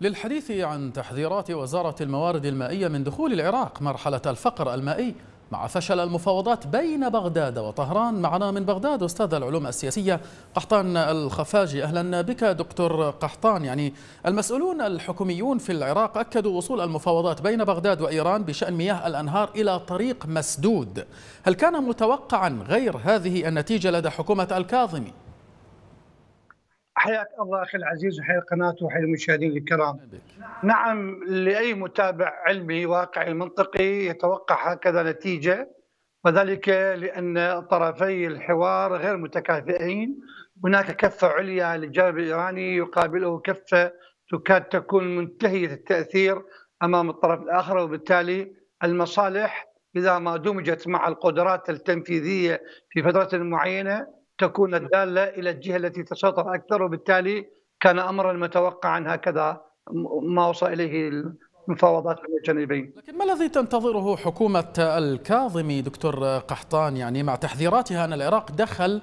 للحديث عن تحذيرات وزارة الموارد المائية من دخول العراق مرحلة الفقر المائي مع فشل المفاوضات بين بغداد وطهران معنا من بغداد أستاذ العلوم السياسية قحطان الخفاجي أهلا بك دكتور قحطان يعني المسؤولون الحكوميون في العراق أكدوا وصول المفاوضات بين بغداد وإيران بشأن مياه الأنهار إلى طريق مسدود هل كان متوقعا غير هذه النتيجة لدى حكومة الكاظمي؟ حياك الله اخي العزيز وحيا القناه وحيا المشاهدين الكرام. نعم لاي متابع علمي واقعي منطقي يتوقع هكذا نتيجه وذلك لان طرفي الحوار غير متكافئين، هناك كفه عليا للجانب الايراني يقابله كفه تكاد تكون منتهيه التاثير امام الطرف الاخر وبالتالي المصالح اذا ما دمجت مع القدرات التنفيذيه في فتره معينه تكون الدالة إلى الجهة التي تشاطر أكثر وبالتالي كان أمرا متوقعا هكذا ما وصل إليه مفاوضات الجانبين لكن ما الذي تنتظره حكومة الكاظمي دكتور قحطان يعني مع تحذيراتها أن العراق دخل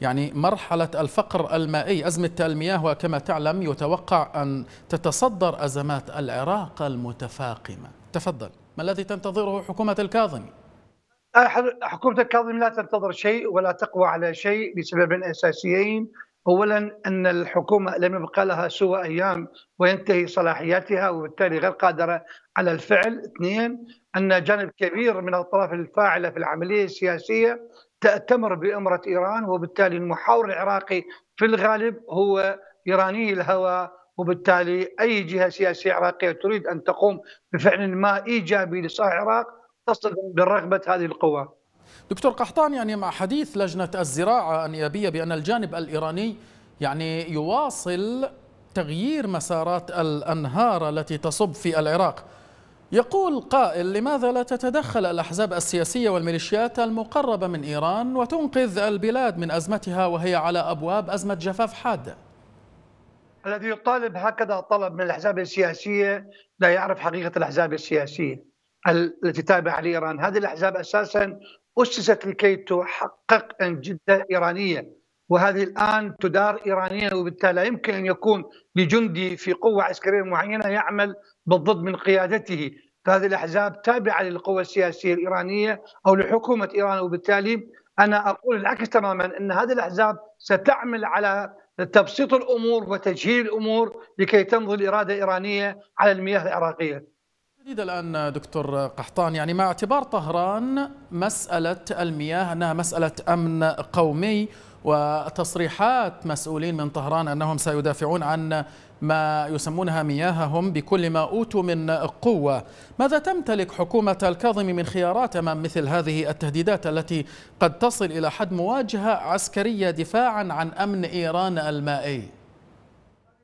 يعني مرحلة الفقر المائي أزمة المياه وكما تعلم يتوقع أن تتصدر أزمات العراق المتفاقمة تفضل ما الذي تنتظره حكومة الكاظمي؟ حكومه الكاظمي لا تنتظر شيء ولا تقوى على شيء لسببين اساسيين اولا ان الحكومه لم يبقى لها سوى ايام وينتهي صلاحياتها وبالتالي غير قادره على الفعل، اثنين ان جانب كبير من الاطراف الفاعله في العمليه السياسيه تأتمر بامره ايران وبالتالي المحاور العراقي في الغالب هو ايراني الهوى وبالتالي اي جهه سياسيه عراقيه تريد ان تقوم بفعل ما ايجابي لصالح العراق تصطدم برغبه هذه القوى. دكتور قحطان يعني مع حديث لجنه الزراعه النيابيه بان الجانب الايراني يعني يواصل تغيير مسارات الانهار التي تصب في العراق. يقول قائل لماذا لا تتدخل الأحزاب السياسية والميليشيات المقربة من إيران وتنقذ البلاد من أزمتها وهي على أبواب أزمة جفاف حادة الذي يطالب هكذا طلب من الأحزاب السياسية لا يعرف حقيقة الأحزاب السياسية التي تابعه لايران، هذه الاحزاب اساسا اسست لكي تحقق انجده ايرانيه وهذه الان تدار ايرانيا وبالتالي لا يمكن ان يكون لجندي في قوه عسكريه معينه يعمل بالضد من قيادته، فهذه الاحزاب تابعه للقوه السياسيه الايرانيه او لحكومه ايران وبالتالي انا اقول العكس تماما ان هذه الاحزاب ستعمل على تبسيط الامور وتجهيل الامور لكي تمضي الاراده الايرانيه على المياه العراقيه. تحديد الآن دكتور قحطان يعني مع اعتبار طهران مسألة المياه أنها مسألة أمن قومي وتصريحات مسؤولين من طهران أنهم سيدافعون عن ما يسمونها مياههم بكل ما أوتوا من قوة ماذا تمتلك حكومة الكاظم من خيارات أمام مثل هذه التهديدات التي قد تصل إلى حد مواجهة عسكرية دفاعا عن أمن إيران المائي؟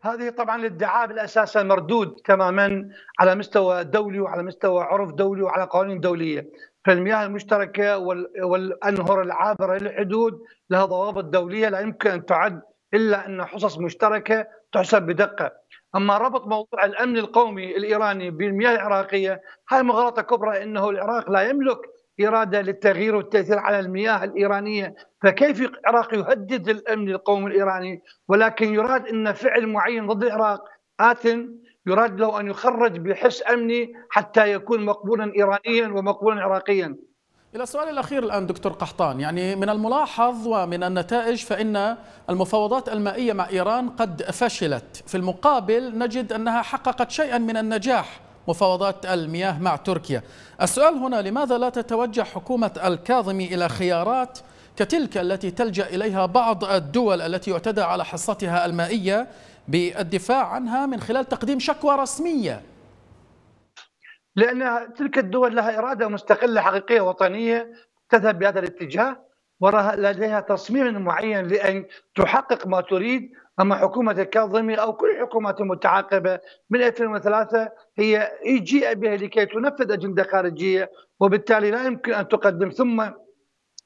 هذه طبعا الادعاء بالاساس مردود تماما على مستوى دولي وعلى مستوى عرف دولي وعلى قوانين دوليه فالمياه المشتركه والانهر العابره للحدود لها ضوابط دوليه لا يمكن ان تعد الا ان حصص مشتركه تحسب بدقه اما ربط موضوع الامن القومي الايراني بالمياه العراقيه هاي مغالطه كبرى انه العراق لا يملك إرادة للتغيير والتأثير على المياه الإيرانية فكيف العراق يهدد الأمن القومي الإيراني ولكن يراد أن فعل معين ضد العراق آتن يراد له أن يخرج بحس أمني حتى يكون مقبولا إيرانيا ومقبولا عراقيا إلى السؤال الأخير الآن دكتور قحطان يعني من الملاحظ ومن النتائج فإن المفاوضات المائية مع إيران قد فشلت في المقابل نجد أنها حققت شيئا من النجاح مفاوضات المياه مع تركيا السؤال هنا لماذا لا تتوجه حكومة الكاظمي إلى خيارات كتلك التي تلجأ إليها بعض الدول التي يعتدى على حصتها المائية بالدفاع عنها من خلال تقديم شكوى رسمية لأن تلك الدول لها إرادة مستقلة حقيقية وطنية تذهب بهذا الاتجاه لديها تصميم معين لأن تحقق ما تريد أما حكومة الكاظمي أو كل حكومات متعاقبة من 2003 هي جيء بها لكي تنفذ أجندة خارجية وبالتالي لا يمكن أن تقدم ثم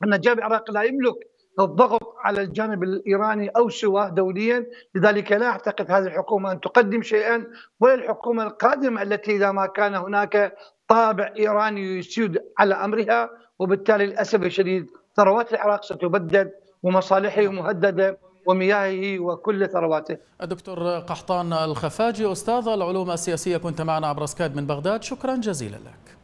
ان الجانب العراقي لا يملك الضغط على الجانب الايراني او سواه دوليا، لذلك لا اعتقد هذه الحكومه ان تقدم شيئا ولا الحكومه القادمه التي اذا ما كان هناك طابع ايراني يسود على امرها وبالتالي للاسف الشديد ثروات العراق ستبدد ومصالحه مهدده ومياهه وكل ثرواته الدكتور قحطان الخفاجي أستاذ العلوم السياسية كنت معنا عبر سكايب من بغداد شكرا جزيلا لك